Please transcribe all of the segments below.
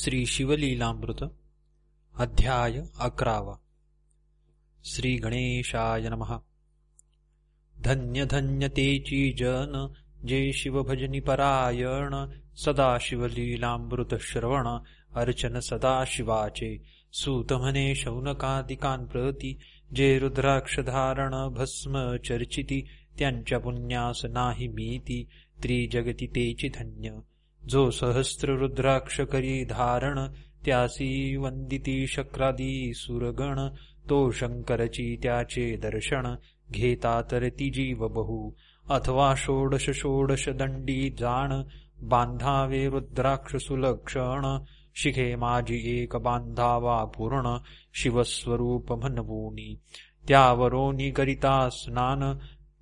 श्री शिवलीलामृत अध्याय अकरावा श्री गणेशाय नम धन्य धन्य तेची जन जे भजनी परायण सदा शिवलीलामृत श्रवण अर्चन सदा शिवाचे सूतमने शौनकादिकान प्रती जे रुद्राक्ष धारण भस्म चर्चिती त्यांच्या पुण्यास नाही मीती त्रिजगती तेची धन्य जो सहस्र रुद्राक्ष करी धारण त्यासी वंदिती शक्रादी सुरगण तो शंकरची त्याचे दर्शन घेता तर जीव बहु अथवा षोडश षोडश दंडी जाण बांधावे रुद्राक्ष सुलक्षण शिखे माझी एक बांधावा पूर्ण शिवस्वरूप म्हणवूनी त्यावरोनी करिता स्नान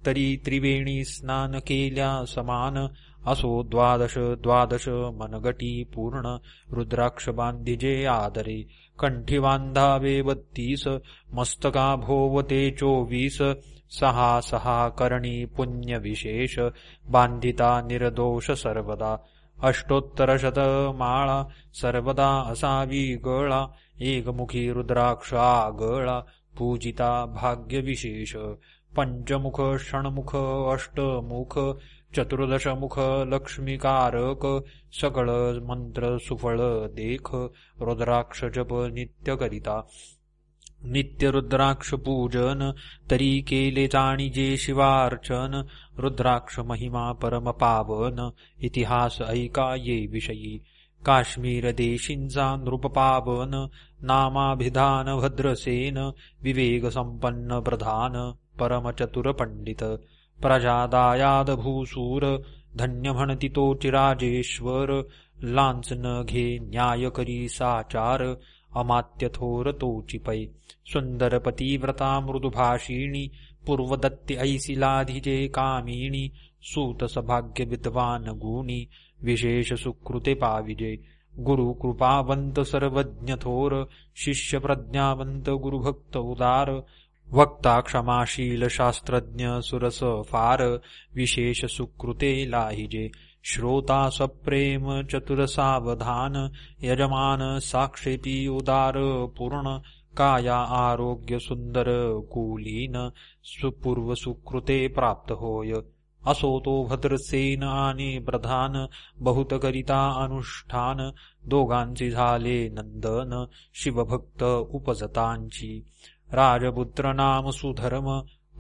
तरी त्रिवेणी स्नान केल्या समान असो द्वादश द्वादश मनगटी पूर्ण रुद्राक्ष बांधिजे आदरे कंठी बांधावे बत्तीस मस्तका भोवते चोवीस सहा सहा करणी पुण्य विशेष बांधिता निर्दोष सर्वदा अष्टोत्तर शत माळा सर्वदा असावी गळा एकमुखी रुद्राक्ष गळा पूजिता भाग्यविशेष पंचमुख षण्मुख अष्टमुख चतुर्दशमुख लक्ष्मीकारक सकळ मंत्र सुफळ देख रुद्राक्ष जप नित्य करिता नित्य रुद्राक्ष पूजन तरी केले जाणी जे शिवार्चन रुद्राक्ष महिमा परम पावन इतिहास ऐका ये विषयी काश्मीर देशींचा नृपपावन नामाभिधान भद्रसेन विवेक संपन्न प्रधान परम पंडित प्रजादायाद भूसूर धन्य म्हणती तो चिराजेश्वर घे न्याय साचार अमात्य थोर तोचिपै सुंदर पतिव्रता मृदुभाषिणी पूर्वदत्ति ऐसिलाधिजे कामिणी सूत सभाग्य विद्वान गुणी विशेष सुकृते पाविजे गुरु सर्वज्ञ थोर शिष्य प्रज्ञावंत गुरुभक्त उदार वक्ता क्षमाशील शास्त्रज्ञ सुरस फार विशेष सुकृते लाहिजे श्रोता सप्रेम चतुरसावधान यजमान साक्षेपी उदार पूर्ण काया आरोग्य सुंदर कुलीन सुपूर्व सुकृते प्राप्त होय असो तो भद्रसेन आणि प्रधान बहुत करिता अनुष्ठान दोघांचे झाले नंदन शिवभक्त उपजतांची राजपुत्र नाम सुधर्म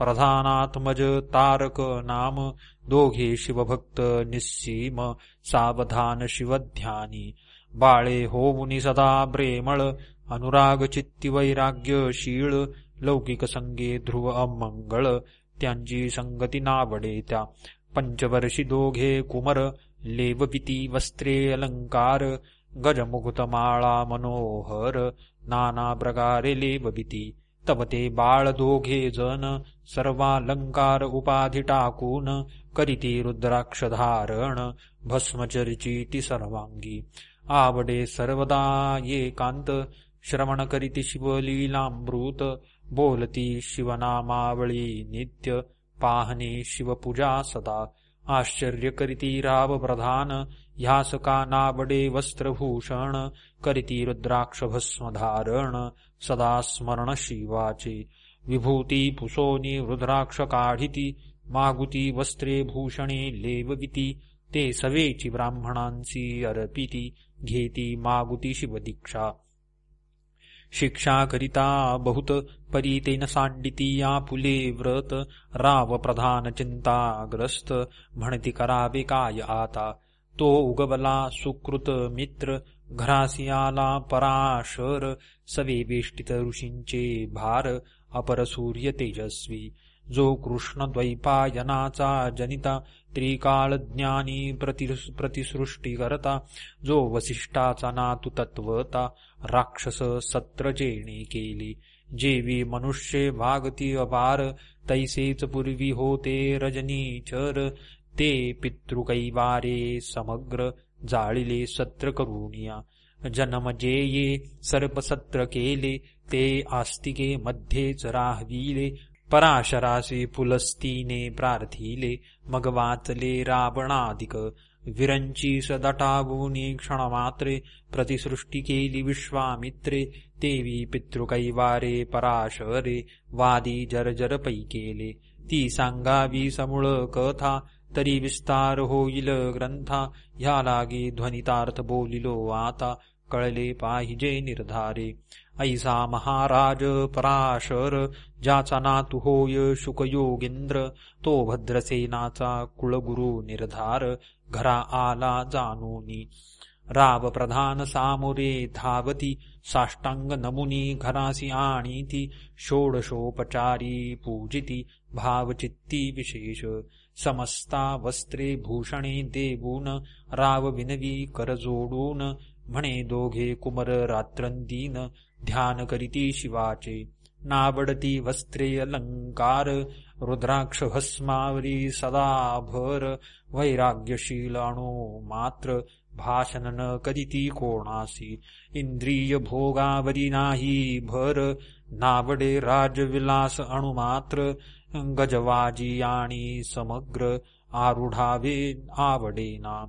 प्रधानात्मज तारक नाम दोघे शिवभक्त निस्सीम सावधान शिवध्यानी बाळे हो मुनी सदा ब्रेमळ अनुराग चित्ती वैराग्य शीळ लौकिक संगे ध्रुव अमंगळ त्यांची संगती नावडे त्या पंचवर्षी दोघे कुमर लेवपिती वस्त्रे अलंकार गजमुकुतमाळा मनोहर नाना प्रकारे लेवपिती तब ते बाळ दोघे जन सर्वालंकार उपाधी टाकून करिती रुद्राक्ष धारण ती सर्वांगी आवडे सर्वदा एकांत श्रवण करीती शिवलीलामृत बोलती शिवनामावळी नित्य पाहणे शिवपूजा सदा आश्चर्य करिती राव प्रधान ह्यासका नाबडे वस्त्रभूषण करीती रुद्राक्ष सदा स्मरण शिवाचे विभूती पुसोनी रुद्राक्ष काढिती मागुती वस्त्रे भूषणे लेवगिती ते सवेची ब्राह्मणांसी अर्पिती घेती मागुती शिवदीक्षा शिक्षा करिता बहुत परीतेन सांडिती या फुले व्रत राव प्रधान चिंताग्रस्त म्हणती करावे आता तो उगवला सुकृत मित्र घरासियाला पराशर सवे ऋषींचे भार अपर सूर्य तेजस्वी जो कृष्ण द्वैपायनाचा जनिता ज्ञानी प्रतिसृष्टी करता जो वसिष्ठाचा नातु तत्वता राक्षस सत्रजेने केली जेवी मनुष्ये वागती अपार तैसेच पूर्वी होते रजनीचर ते पितृकैवारे समग्र जाळीले सत्र करूनिया, जनम जे ये सत्र केले ते आस्तिके मध्ये राहवीले, पराशरासे पुलस्तीने प्रार्थिले मग वाचले रावणाधिक विरंची सदटाभुवनी क्षणमात्रे प्रतिसृष्टी केली विश्वामित्रे देवी पितृकैवारे पराशरे वादी जर जर केले ती सांगावी समूळ कथा तरी विस्तार होईल ग्रंथा ह्या लागी ध्वनितार्थ बोलिलो आता कळले पाहिजे निर्धारे ऐसा महाराज पराशर ज्याचा नातू होय शुकयोगिंद्र तो भद्रसेनाचा कुळगुरु निर्धार घरा आला जानूनी राव प्रधान सामोरे धावती साष्टांग नमुनी घरासी आणीती षोडशोपचारी पूजिती भावचित्ती विशेष समस्ता वस्त्रे भूषणे देवून राव विनवी करजोडून म्हणे दोघे कुमर रात्रंदीन ध्यान करीती शिवाचे नाबडती वस्त्रे अलंकार रुद्राक्ष भस्मावरी सदाभर वैराग्यशीलाणो मात्र भाषण न कोणासी इंद्रिय भोगावरी नाही भर नावडे राजविलास अणुमात्र गजवाजी आणि समग्र आरुढावे आवडेना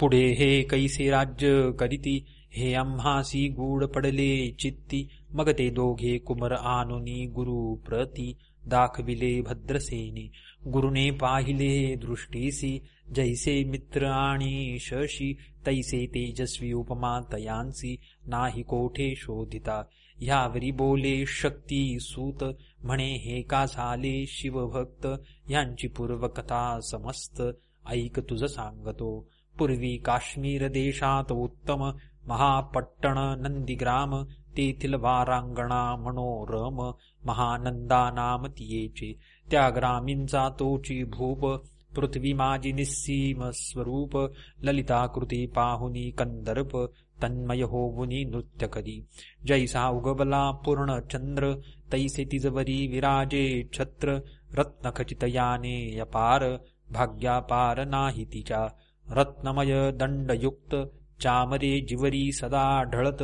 पुढे हे कैसे राज्य करीती हे अम्हासी गूढ पडले चित्ती मग ते दोघे कुमर आनुनी गुरु प्रती दाखविले भद्रसेने गुरुने पाहिले दृष्टीसी जैसे मित्र आणि शशी तैसे तेजस्वी उपमा तयांसी नाही कोठे शोधिता यावरी बोले शक्ती सूत म्हणे हे का झाले शिवभक्त यांची पूर्वकथा समस्त ऐक तुझ सांगतो पूर्वी काश्मीर देशात उत्तम महापट्टण नंदीग्राम तेथील वारांगणा मनोरम महानंदा नाम तियेचे त्या ग्रामींचा तोची भूप पृथ्वी माजी निस्सीम स्वरूप ललिताकृती पाहुनी कंदर्प तन्मय होऊनी नृत्य करी जैसा उगबला पूर्ण चंद्र तैसे तिजवरी विराजे छत्र रत्नखचितयाने याने अपार भाग्यापार नाही तिच्या रत्नमय दंडयुक्त चामरे जिवरी सदा ढळत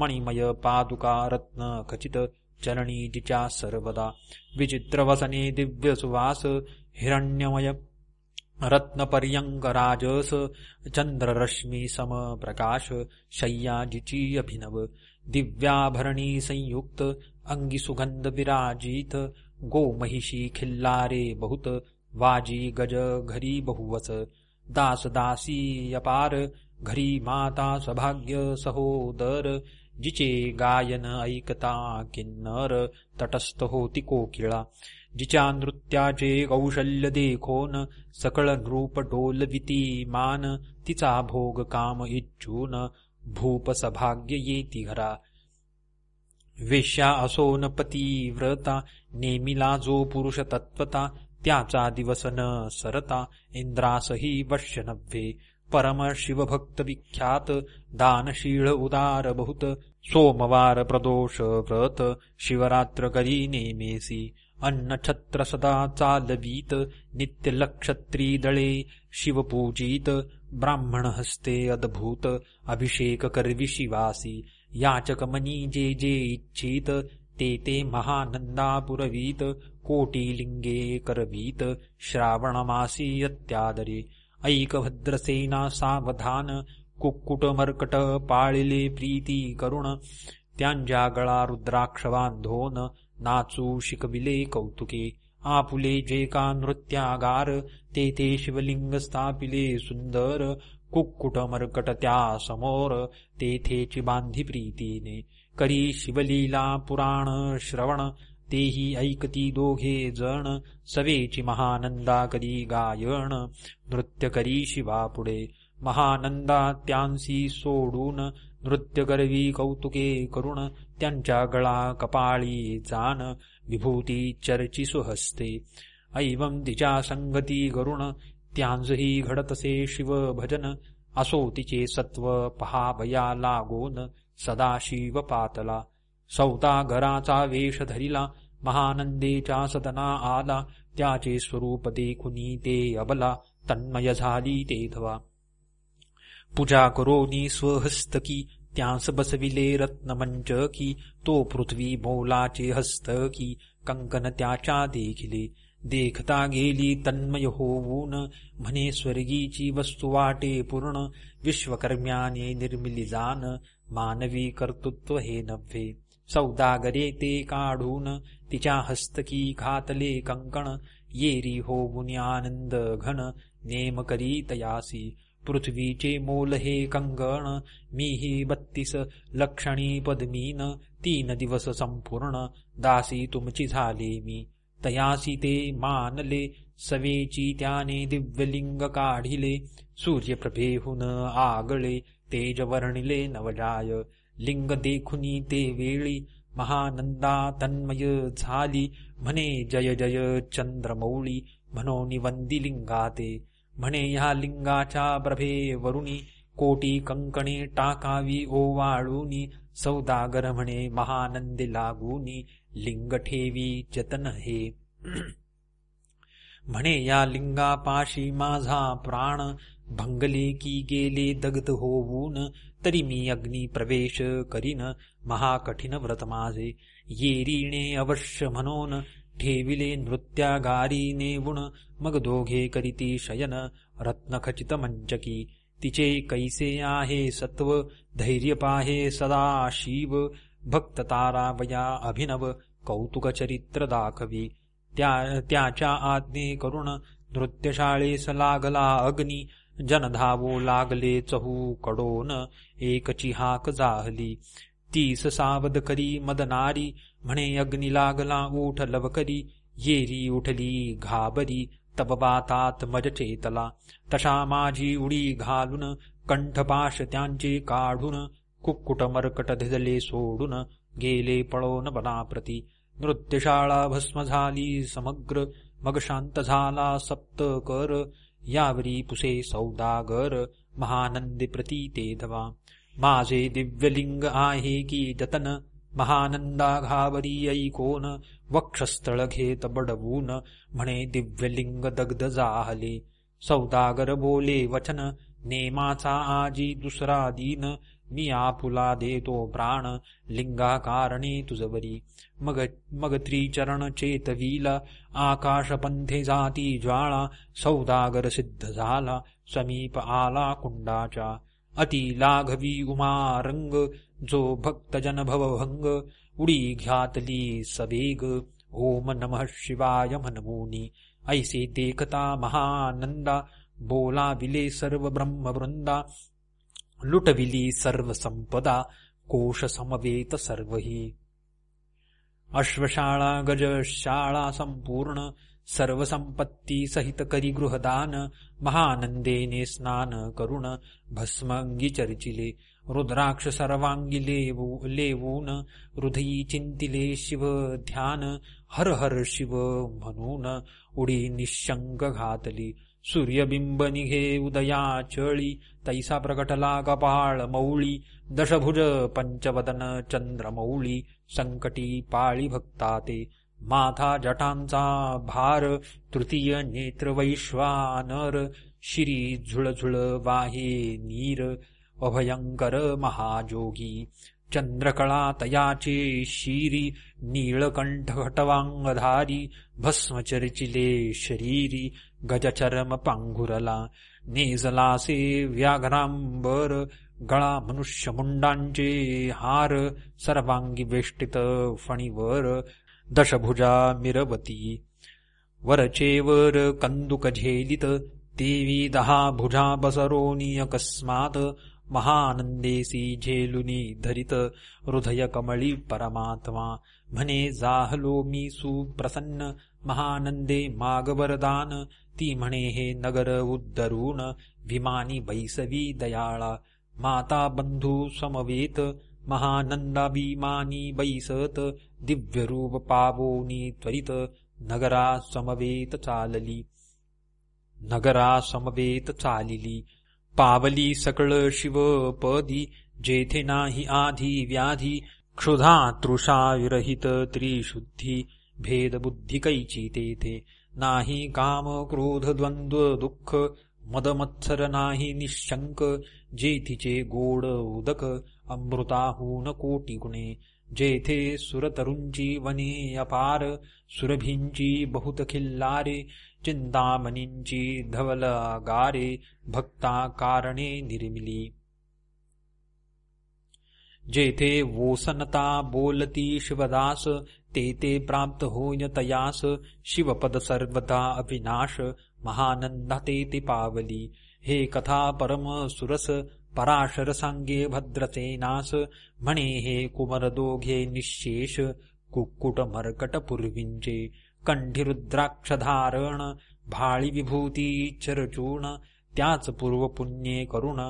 मणिमय पादुका रत्न खचित चरणी जिचा सर्वदा वसने दिव्य सुवास हिरण्यमय रत्नपर्यंगराजस चंद्ररश्मी सम प्रकाश शय्याजिची अभिनव दिव्याभरणी संयुक्त अंगी सुगंध विराजित गोमहिषी खिल्लारे बहुत वाजी गज घरी बहुवस दास दासी अपार घरी माता सभाग्य सहोदर जिचे गायन ऐकता किन्नर तटस्थ होती कोकिळा जिचा नृत्याचे कौशल्य देखोन सकळ नृप डोलविती मान तिचा भोग काम इच्छून भूप सभाग्य येती घरा वेश्या असो न पती व्रता नेमिला जो पुरुष तत्वता त्याचा दिवस न सरता इंद्रासही वश्य नव्हे परम शिवभक्त विख्यात दानशील उदार बहुत सोमवार प्रदोष व्रत शिवरात्र करी नेमेसी अन्नछत्र सदा चालवीत नित्यलक्षत्रीदळे शिवपूजित ब्राह्मणहस्ते अद्भूत शिवासी याचक याचकमनी जे जे इच्छित ते ते महानन्दापुरवीत लिंगे करवीत मासी अत्यादरे ऐकभद्रसेना सावधान कुक्कुटमर्कट पाळिले प्रीती करुण त्यांजागळा रुद्राक्षवान्धोन नाचू शिकविले कौतुके आपुले जे का नृत्यागार तेथे शिवलिंग स्थापिले सुंदर कुक्कुट मरकट त्या समोर तेथेची बांधी प्रीतीने करी शिवलीला पुराण श्रवण तेही ऐकती दोघे जण सवेची महानंदा करी गायण नृत्य करी शिवा पुढे महानंदा त्यांसी सोडून नृत्य करवी कौतुके करुण त्यांच्या गळा कपाळी जान विभूती चर्ची सुहस्ते ऐवम तिच्या संगती गरुण त्यांजही घडतसे शिव भजन असो तिचे सत्व पहावया लागोन शिव पातला सौता घराचा वेश धरिला महानंदेच्या सदना आला त्याचे स्वरूप देखुनी ते अबला तन्मय झाली ते धवा पूजा करोनी स्वहस्तकी त्यास बसविले रत्नमंच की तो पृथ्वी मौलाचे हस्त की कंकन त्याच्या देखिले देखता गेली तन्मय होऊन म्हणे स्वर्गीची वस्तुवाटे वाटे पूर्ण विश्वकर्म्याने निर्मिली जान मानवी कर्तृत्व हे नव्हे सौदागरे ते काढून तिच्या हस्तकी घातले कंकण येरी होऊन आनंद घन नेम करी तयासी पृथ्वीचे मोल हे कंगण मी ही बत्तीस लक्षणी पद्मीन तीन दिवस संपूर्ण दासी तुमची झाले मी तयासी ते मानले सवेची त्याने दिव्यलिंग काढिले सूर्यप्रभेहून आगळे तेज वर्णिले नवजाय लिंग देखुनी ते वेळी महानंदा तन्मय झाली म्हणे जय जय चंद्रमौळी लिंगाते म्हणे या लिंगाच्या ब्रभे वरुणी कोटी कंकणे टाकावी ओवाळूनी सौदागर म्हणे महानंदी लागूनी लिंग ठेवी जतन हे म्हणे या लिंगा पाशी माझा प्राण भंगले की गेले दग्ध होऊन तरी मी अग्नी प्रवेश करीन महाकठीण व्रत माझे येरीणे अवश्य म्हणून ठेविले नृत्यागारी नेवुण मग दोघे करीती शयन रत्नखचित मंचकी तिचे कैसे आहे सत्व धैर्य पाहे सदा शिव भक्त वया अभिनव कौतुक चरित्र दाखवी त्या त्याच्या आज्ञे करुण नृत्यशाळेस लागला अग्नी जनधावो लागले चहू कडोन एकची हाक जाहली तीस सावध करी मदनारी म्हणे अग्नी लागला ऊठ लवकरी येरी उठली घाबरी बातात मजचेतला तशा माझी उडी घालून कंठपाश त्यांचे काढून कुक्कुट मरकट धिजले सोडून गेले पळोन बनाप्रती नृत्यशाळा भस्म झाली समग्र मग शांत झाला सप्त कर यावरी पुसे सौदागर महानंदी प्रती ते धवा माझे दिव्यलिंग आहे की जतन महानंदा महानंदाघावरी कोण वक्षस्थळ घेत बडवून म्हणे दिव्यलिंग दग्ध जाहले सौदागर बोले वचन नेमाचा आजी दुसरा दीन मी आपुला देतो प्राण लिंगा कारणे तुझवरी मग मग त्रिचरण आकाश पंथे जाती ज्वाळा सौदागर सिद्ध झाला समीप आला कुंडाचा अति लाघवी उमारंग जो भक्तजन उडी घ्यातली सवेग ओम नमः शिवाय म नमोनि ऐषि देखता महानन्दा बोलाविले सर्वब्रह्मवृन्दा लुटविलि सर्वसम्पदा कोशसमवेत सर्वहि अश्वशाला गजशाला सम्पूर्ण गृहदान महानन्देने स्नान करुण भस्मङ्गि चर्चिले रुद्राक्ष सर्वांगी लेवू लेवून हृदयी चिंतिले शिव ध्यान हर हर शिव म्हणून उडी निशंक घातली सूर्यबिंब निघे उदया चळी तैसा प्रकटला कपाळ मौळी दशभुज पंचवदन चंद्रमौळी संकटी पाळी भक्ता ते माथा जटांचा भार तृतीय नेत्र वैश्वानर शिरी झुळझुळ वाहे नीर अभयङ्कर महायोगी चन्द्रकला तयाचे चे शीरि नीलकण्ठघटवाङ्गधारि भस्मचरचिले शरीरि पाङ्घुरला नेजलासे व्याघ्राम्बर गला मनुष्यमुण्डाञ्चे हार वेष्टित फणिवर दशभुजा मिरवती वरचेवर कन्दुकझेलित दहा दहाभुजा बसरो नियकस्मात् महानन्दे सी झेलुनी धरित हृदय कमलि परमात्मा जाहलो मी सुप्रसन्न महानन्दे माघवरदान हे नगर विमानी बैसवी दयाला वैसत दिव्यरूप पावोनी त्वरित नगरा नगरा समवेत समवेत नगरासमवेत पावली सकळ पदी, जेथे नाही आधी व्याधी क्षुधा तृषा विरहित त्रिशुद्धी भेदबुद्धी कैची तेथे नाही काम क्रोध द्वंद्व दुःख मदमत्सर नाही निशंक जेथीचे गोड उदक अमृताहून कोटी गुणे जेथे सुरतरुंची वने अपार सुरभींची बहुत खिल्लारे चिंतामणींची धवल गारे भक्ता कारणे निर्मिली जेथे वोसनता बोलती शिवदास तेते प्राप्त होय तयास शिवपद सर्वदा अविनाश महानंदा ते, पावली हे कथा परम सुरस पराशर सांगे भद्रते नास म्हणे हे कुमर दोघे निशेष कुक्कुट मरकट पूर्वींचे कंठी रुद्राक्ष धारण भाळी विभूती चरचूण त्याच पूर्व पुण्ये करुण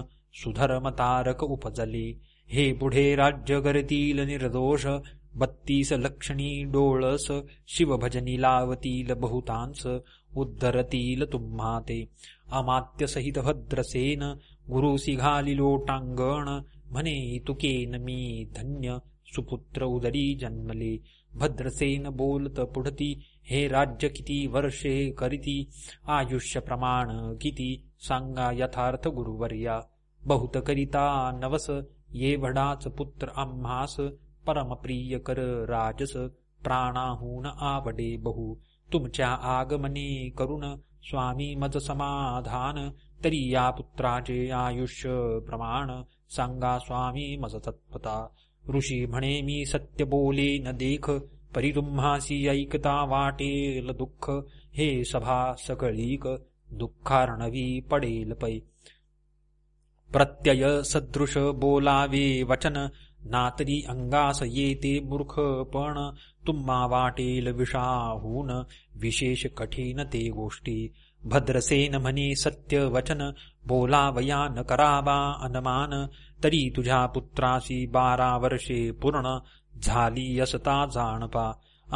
सुधर्म तारक उपजले हे पुढे राज्य करतील निर्दोष बत्तीस लक्षणी डोळस शिवभजनी लावतील बहुतांस उद्धरतील तुम्हा ते अमात्यसहित भद्रसेन गुरु घालिलो टांगण म्हणे तुकेन मी धन्य सुपुत्र उदरी जन्मले भद्रसेन बोलत पुढती हे राज्य किती वर्षे करीती आयुष्य प्रमाण किती सांगा यथार्थ गुरुवर्या बहुत करिता नवस ये भडाच पुत्र आम्हास परमप्रिय कर राजस प्राणाहून आवडे बहु तुमच्या आगमने करुण स्वामी मज समाधान तरी या पुत्राचे आयुष्य प्रमाण सांगा स्वामी मज तत्पता ऋषी म्हणे मी सत्य बोले न देख परी तुम्हासी ऐकता वाटेल दुःख हे सभा सकळीक दुःखार्णवी पडेल पै प्रत्यय सदृश बोलावे वचन नातरी अंगास येते मूर्ख पण तुम्हा वाटेल विषाहून विशेष कठीण ते गोष्टी भद्रसेन म्हणे सत्य वचन बोलावया न करावा अनमान तरी तुझ्या पुत्राशी बारा वर्षे पूर्ण झाली असता जाणपा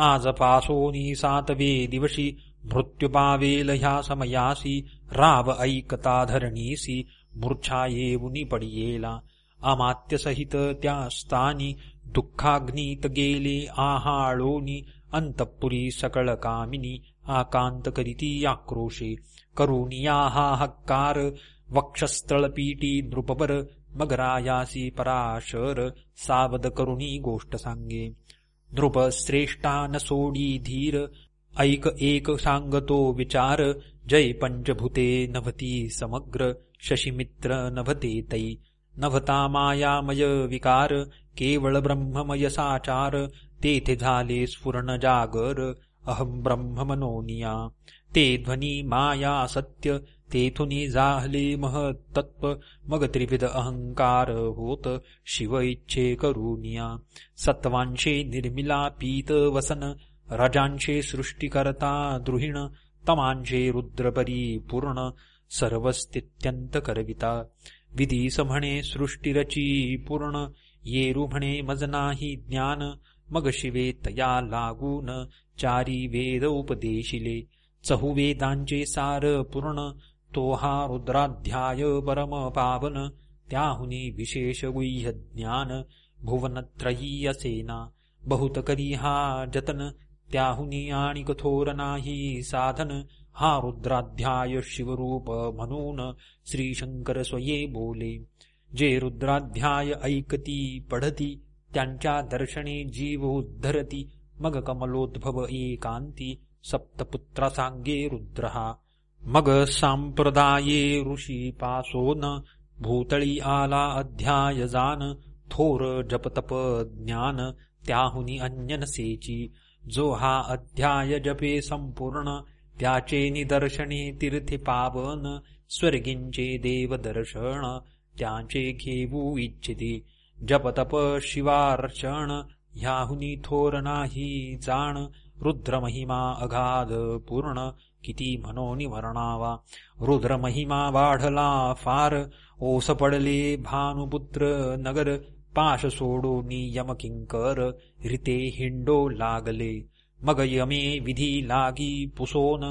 आज पासोनी सातवे दिवशी मृत्युपावेल ह्या समयासी राव ऐकता धरणीसी मूर्छा येऊनी पडियेला अमात्यसहित त्या स्थानी दुःखाग्नीत गेले आहाळोनी अंतपुरी सकळ कामिनी आकांत आक्रोशे, करुणी हा हक्कार वक्षस्थळपीटी नृपवर मगरायासी पराशर सावद करुणी गोष्ट सांगे नृप श्रेष्ठा न सोडी धीर ऐक एक सांगतो विचार जय पंचभूते नभती समग्र शशिमित्र नभते तै नभता मायामय विकार केवळ ब्रह्ममय साचार तेथे झाले स्फुरण जागर अहम निया ते ध्वनी माया सत्य तेथुनी जाहले महतत्प, मग त्रिविद अहंकार होत शिव इच्छे करुनिया सत्वांशे निर्मिला पीत वसन रजांशे सृष्टिकर्ता द्रुहिण तमांशे रुद्रपरी पूर्ण सर्वस्तित्यंत करविता विधीस म्हणे सृष्टिरची पूर्ण येरु म्हणे मज ज्ञान मग शिवे तया लागून चारी वेद उपदेशिले चहुवेदांचे सार पूर्ण तो हा रुद्राध्याय परम पावन त्याहुनी विशेष गुह्य ज्ञान भुवनत्रयी असेना बहुत करी हा जतन त्याहुनी आणि कथोर नाही साधन हा रुद्राध्याय शिवरूप म्हणून श्रीशंकर स्वये बोले जे रुद्राध्याय ऐकती पढती त्यांच्या दर्शने जीव उद्धरती मग कमलोद्भव एकांती सांगे रुद्रहा मग सांप्रदाये ऋषी पासोन भूतळी आला अध्याय जान थोर जपतप ज्ञान त्याहुनी सेची जो हा अध्याय जपे संपूर्ण त्याचे निदर्शने तीर्थी पावन स्वर्गींचे दर्शन त्याचे घेऊ इच्छिती जप तप शिवार्चण ह्याहुनी थोर नाही जाण रुद्र महिमा अगाध पूर्ण किती म्हणो निवरणावा रुद्र महिमा वाढला फार ओस पडले भानुपुत्र नगर पाश सोडो यम यमकिंकर रिते हिंडो लागले मग यमे विधी लागी पुसोन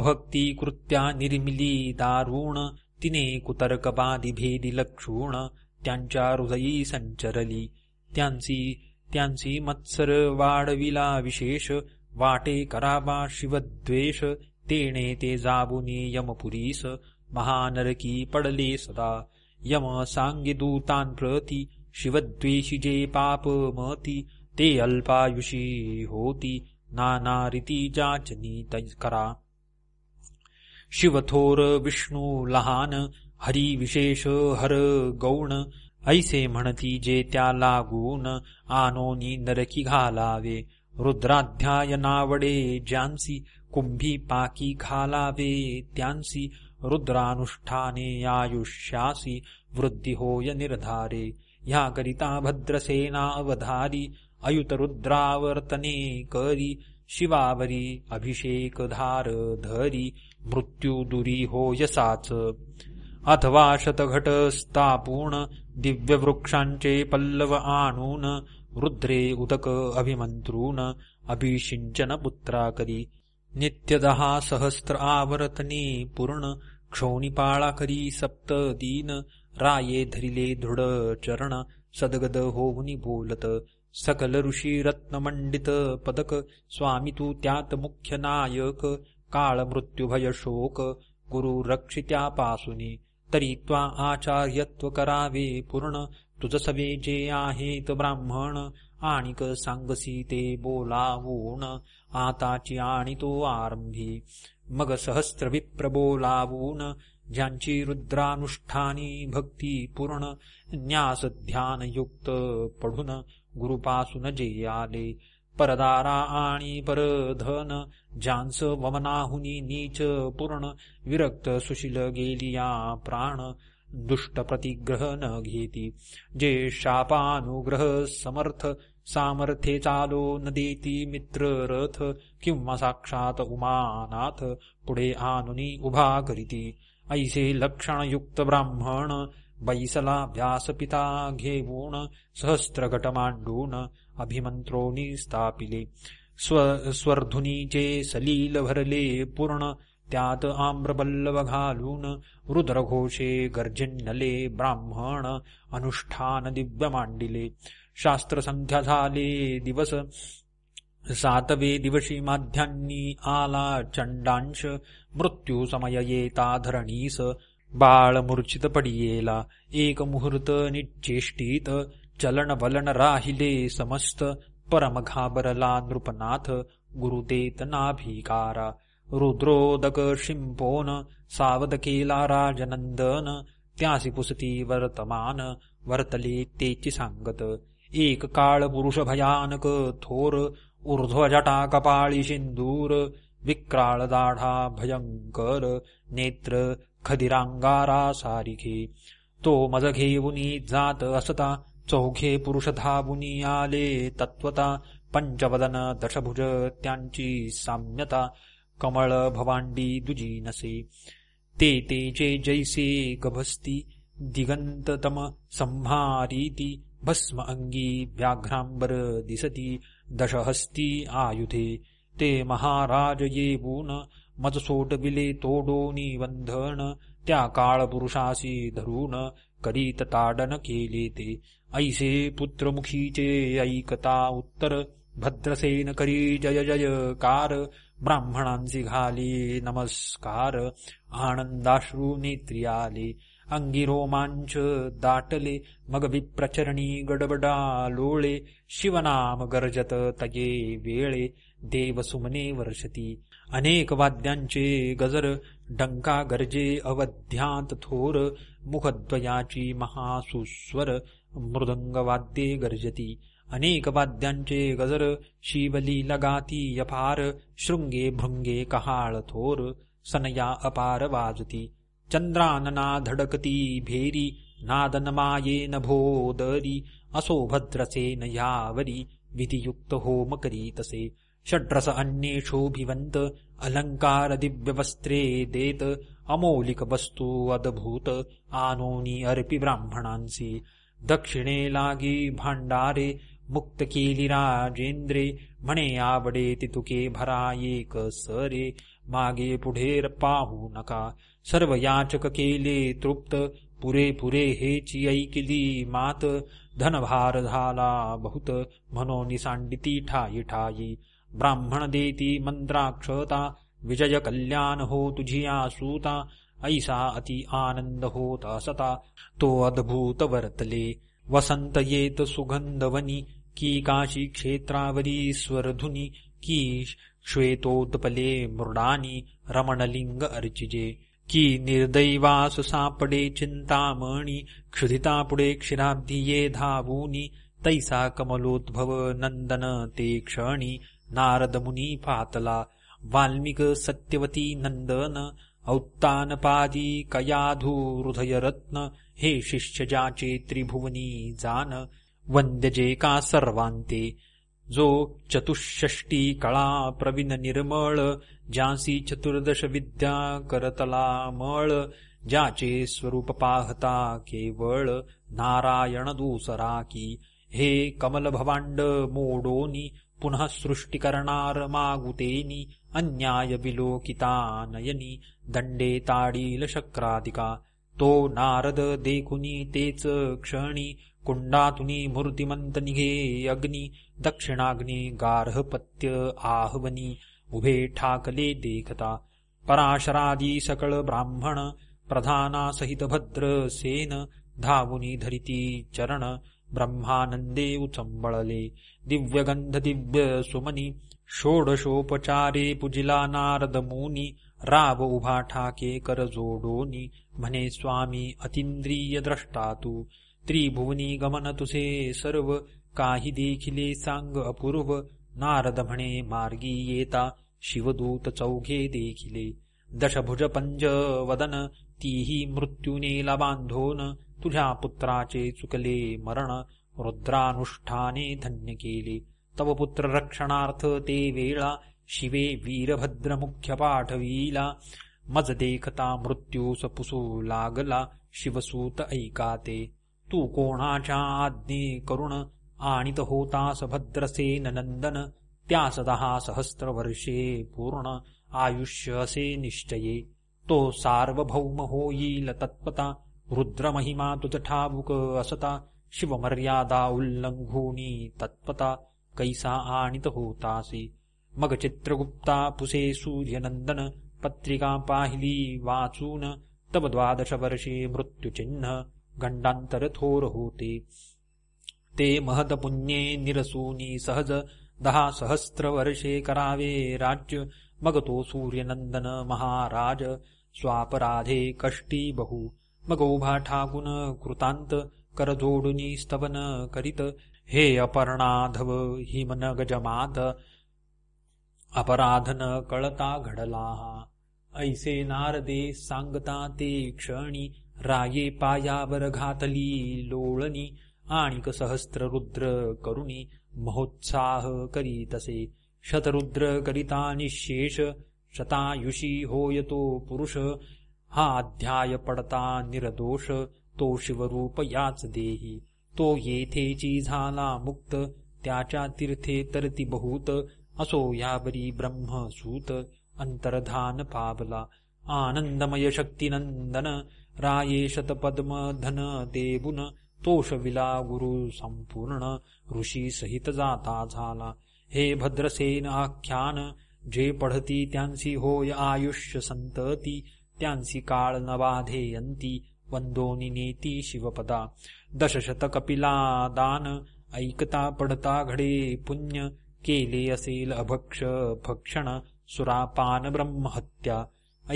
अभक्ती कृत्या निर्मिली दारुण तिने कुतर्कवादिभेदी लक्षूण त्यांच्या हृदयी संचरली त्यांची त्यांची मत्सर वाढविला विशेष वाटे कराबा शिवद्वेष तेने ते जाबुनी यमपुरीस महानरकी पडले सदा यम सांगिदूतांप्रती शिवद्वेषी जे पाप महती ते अल्पायुषी होती नाना जाचनी करा शिवथोर विष्णू लहान हरी विशेष हर गौण ऐसे म्हणती जे त्या लागून आनोनी नरकी घालावे रुद्राध्याय नावडे ज्यांसी कुंभी पाकी घालावे त्यांसी रुद्रानुष्ठाने आयुष्यासी वृद्धी होय निर्धारे करिता भद्रसेना अयुत रुद्रावर्तने करी शिवावरी अभिषेक धार धरी होय होयसाच अथवा शतघट स्थापून दिव्यवृक्षांचे पल्लव आणून रुद्रे उदक अभिमंत्रून अभिषिंचन पुत्राकरी नित्यदहा सहस्र आवर्तनी पूर्ण क्षौनिपाळाकरी सप्त दीन राये धरिले दृढ चरण सदगद होऊनी बोलत सकल ऋषी रत्नमंडित पदक स्वामी तू त्यात मुख्य नायक काळ मृत्युभय शोक गुरु पासुनी तरी त्वा आचार्यत्व करावे पूर्ण तुझ सवे जे आहेत ब्राह्मण आणिक सांगसी ते बोलावून आताची आणि तो आरंभी मग सहस्त्र विप्र बोलावून ज्यांची रुद्रानुष्ठानी भक्ती पूर्ण न्यास युक्त पढून गुरुपासून जे आले परदारा आणि परधन जांस वमनाहुनी नीच पूर्ण विरक्त सुशील गेलिया प्राण दुष्ट प्रतिग्रह न घेती जे शापानुग्रह समर्थ सामर्थ्ये चालो न देती मित्र रथ किंवा साक्षात उमानाथ पुढे आनुनी उभा करीती ऐसे युक्त ब्राह्मण बैसला व्यासपिता घेऊन सहस्त्रघट मांडून स्थापिले स्व स्वर्धुनीचे सलील भरले पूर्ण त्यात आम्रबल्लव घालून रुद्रघोषे गर्जन्नले ब्राह्मण अनुष्ठान दिव्य मांडिले संख्या झाले दिवस सातवे दिवशी माध्यान्नी आला चंडांश मृत्यू समय येता धरणीस बाळ पडियेला एक मुहूर्त निचेष्टीत चलन वलन राहिले समस्त परम घाबरला नृपनाथ गुरुदेत नाभिकारा रुद्रोदक शिंपोन सावद केला राजनंदन त्यासी पुसती वर्तमान वर्तले तेची सांगत एक काळ पुरुष भयानक थोर ऊर्ध्वजटा कपाळी सिंदूर विक्राळ दाढा भयंकर नेत्र खदिरांगारा सारिखे तो मज जात असता चौघे बुनी आले तत्वता पंचवदन दशभुज त्यांची साम्यता कमळ भवांडी दुजी नसे ते तेचे जैसे गभस्ती दिगंततम संहारीती भस्म अंगी व्याघ्रांबर दिसती दशहस्ती आयुधे ते महाराज येऊन मज सोडविले तोडोनी बंधन त्या काळ पुरुषासी धरून करीत ताडन केले ते ऐसे पुत्रमुखीचे ऐकता उत्तर भद्रसेन करी जय जय कार ब्राह्मणांची घाली नमस्कार आनंदाश्रू नेत्रियाले अंगी दाटले मग विप्रचरणी गडबडा लोळे शिवनाम गर्जत तगे वेळे देवसुमने वर्षती अनेक वाद्यांचे गजर डंका गरजे अवध्यात थोर मुखद्वयाची महासुस्वर मृदंग वाद्ये गर्जती अनेक वाद्यांचे गजर शिवली लगाती अपार शृंगे भृंगे कहाळ थोर सनया अपार वाजती चंद्रानना धडकती भेरी नादनमायेन भोदरी असो भद्रसेन यावरी विधियुक्त होम करीतसे षड्रस अलंकार दिव्यवस्त्रे देत वस्तु अद्भूत आनोनी अर्पि ब्राह्मणांसी दक्षिणे लागी भांडारे केली राजेंद्रे म्हणे आवडे तितुके भरायेक सरे मागे पुढे पाहू नका सर्व याचक केले तृप्त पुरे पुरे हेची ऐकिली मात धनभार झाला बहुत म्हणून सांडिती ठाई ठाई ब्राह्मणदेति मन्त्राक्षता विजयकल्याण होतु झिया सूता ऐषा अति आनन्द होतसता तो अद्भूतवर्तले येत सुगन्धवनि की काशी क्षेत्रावरीश्वरधुनि की श्वेतोत्पले मृडानि रमणलिङ्ग अर्चिजे कि निर्दैवाससापडे चिन्तामणि क्षुधितापुडे क्षिराब्धि ये धावूनि तैसा कमलोद्भव नन्दन ते क्षणि नारद मुनी पातला वाल्मिक सत्यवती नंदन औत्तानपादी रत्न हे शिष्य जाचे त्रिभुवनी जान वंद्यजे का सर्वांते जो चतुष्षष्टी कळा प्रवीण निर्मळ ज्यासी चतुर्दश विद्या करतला मळ ज्याचे स्वरूप पाहता केवळ नारायण दुसरा की हे कमलभवांड मोडोनी पुनः सृष्टी करणार मागुतेनी अन्याय विलोकिता नयनी दंडे ताडील शक्रादिका तो नारद देखुनी तेच क्षणी कुंडातुनी मूर्तिमंत निघे अग्नी दक्षिणाग्नी गार्हपत्य आहवनी उभे ठाकले देखता पराशरादी सकळ ब्राह्मण सहित भद्र सेन धावुनी धरिती चरण ब्रह्मानंदे उचंबळले दिव्य सुमनी षोडशोपचारे पुजिला नारद मुनी राव उभा ठाके कर जोडोनी म्हणे स्वामी अतिंद्रिय द्रष्टा तू त्रिभुवनी गमन तुसे सर्व काही देखिले सांग अपूर्व नारद म्हणे मार्गी येता शिवदूत चौघे देखिले दशभुज पंज वदन तीही बांधोन तुझ्या पुत्राचे चुकले मरण रुद्रानुष्ठाने धन्य केले तव पुत्र रक्षणार्थ ते वेळा शिवे वीरभद्र मुख्य पाठवीला मज देखता मृत्यू सपुसू लागला शिवसूत ऐका ते तू कोणाच्या आज्ञे करुण आणित होता भद्रसेन नंदन त्यास दहा सहस्र वर्षे पूर्ण आयुष्य असे निश्चये तो सार्वभौम होईल तत्पता रुद्रमहिमा तुझ ठाबुक असता शिवमर्यादा उल्लंघूनी तत्पता कैसा आणित होतासी मग चित्रगुप्ता पुसे सूर्यनंदन पत्रिका पाहिली वाचून तब द्वादश वर्षे मृत्युचिन्ह गंडांतर थोर होते ते महद पुण्ये निरसूनी सहज दहा सहस्त्र वर्षे करावे राज्य मग तो सूर्यनंदन महाराज स्वापराधे कष्टी बहु मग उभा कृतांत करजोडुनी स्तवन करीत हे अपर्णाधव हिमन गजमात अपराधन कळता घडला ऐसे नारदे सांगता ते क्षणी राये पायावर घातली लोळणी आणिक सहस्त्र रुद्र करुणी महोत्साह करीतसे शतरुद्र करिता निशेष शतायुषी होयतो पुरुष हा अध्याय पडता निर्दोष तो शिवरूप याच देही तो येथेची झाला मुक्त त्याच्या तीर्थे तरती बहुत असो यावरी सूत अंतर्धान पावला आनंदमय शक्तिनंदन रायेशत पद्मधन देवुन तोषविला गुरु संपूर्ण ऋषी सहित जाता झाला हे भद्रसेन आख्यान जे पढती त्यांसी होय आयुष्य संतती त्यांसी काळ न बाधेयंती वंदोनिनीती शिवपदा दशशत कपिला दान ऐकता पडता घडे पुण्य केले असेल अभक्ष भक्षण सुरापान ब्रह्महत्या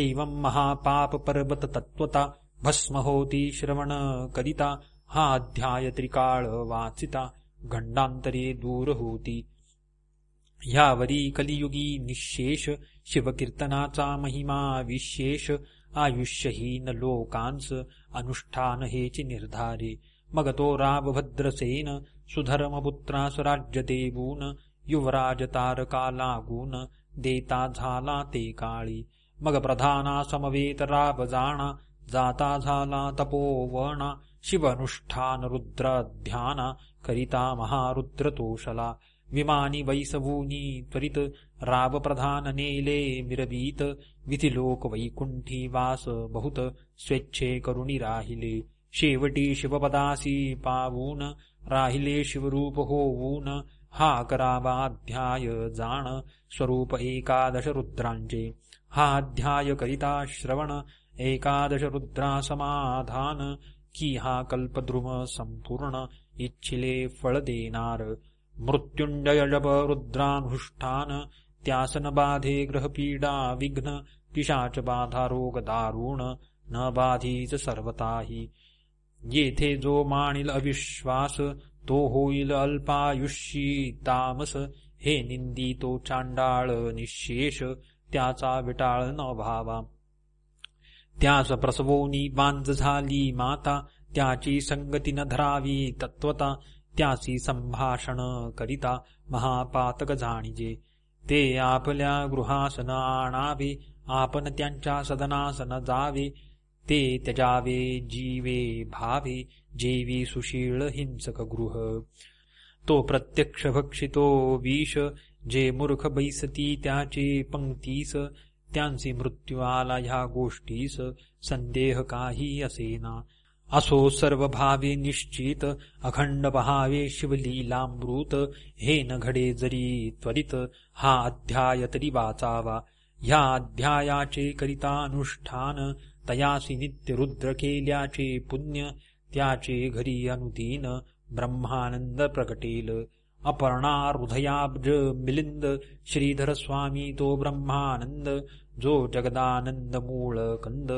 ऐवं महापाप पर्वत तत्वता भस्म होती श्रवण करिता हा अध्याय त्रिकाळ वाचिता घंडांतरे दूर होती ह्यावरी कलियुगी निशेष शिवकीर्तनाचा महिमा विशेष आयुष्यहीन लोकांस अनुष्ठान हेची निर्धारी मग तो रामभद्रसेन सुधर्मपुत्रास राज्य देवून युवराज तारका लागून देता झाला ते काळी मग प्रधाना समवेत राब जाणा जाता झाला तपोवणा अनुष्ठान रुद्र ध्याना करिता महारुद्र तोषला विमानी वैसवूनी त्वरित प्रधान नेले विरवीत विथिलोक वैकुंठी वास बहुत स्वेच्छे करुणी राहिले शेवटी शिवपदासी पावून राहिले शिवरूप होवून हा करावा जाण स्वरूप एकादश रुद्रांचे हा अध्याय करिता श्रवण एकादश रुद्रा समाधान की हा कल्पद्रुम संपूर्ण इच्छिले फळ देणार मृत्युञ्जय त्यास रुद्रान्हुष्ठान बाधे ग्रहपीडा विघ्न पिशाच रोग दारुण न बाधीच सर्वताही येथे जो मानिल अविश्वास तो होईल अल्पायुष्यी तामस हे निंदी तो चांडाळ निशेष त्याचा विटाळ न भावा त्यास प्रसवोनी बांध झाली माता त्याची संगती न धरावी तत्वता त्याशी संभाषण करिता महापातक जाणिजे ते आपल्या गृहासन आणावे आपण त्यांच्या सदनासन जावे ते त्यजावे जीवे भावे जेवी सुशील हिंसक गृह तो प्रत्यक्ष भक्षितो विष जे मूर्ख बैसती त्याचे पंक्तीस त्यांचे मृत्यू आला ह्या गोष्टीस संदेह काही असेना असो सर्व भावे निश्चित अखंड पहावे शिवलीलामृत हे न घडे जरी त्वरित हा अध्याय तरी वाचावा ह्या अध्यायाचे करिता अनुष्ठान तयासी नित्य रुद्र केल्याचे पुण्य त्याचे घरी अनुदीन ब्रह्मानंद प्रकटेल अपर्णारुधयाब्ज हृदयाब्ज मिलिंद श्रीधर स्वामी तो ब्रह्मानंद जो जगदानंद मूळ कंद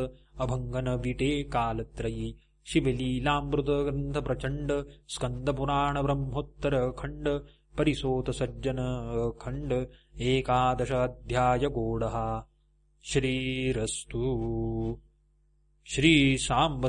अभंगन विटे कालत्रयी परिसोत स्कन्दपुराणब्रह्मोत्तरखण्ड परिसोतसज्जनखण्ड एकादश गोडः श्रीरस्तु श्रीसाम्ब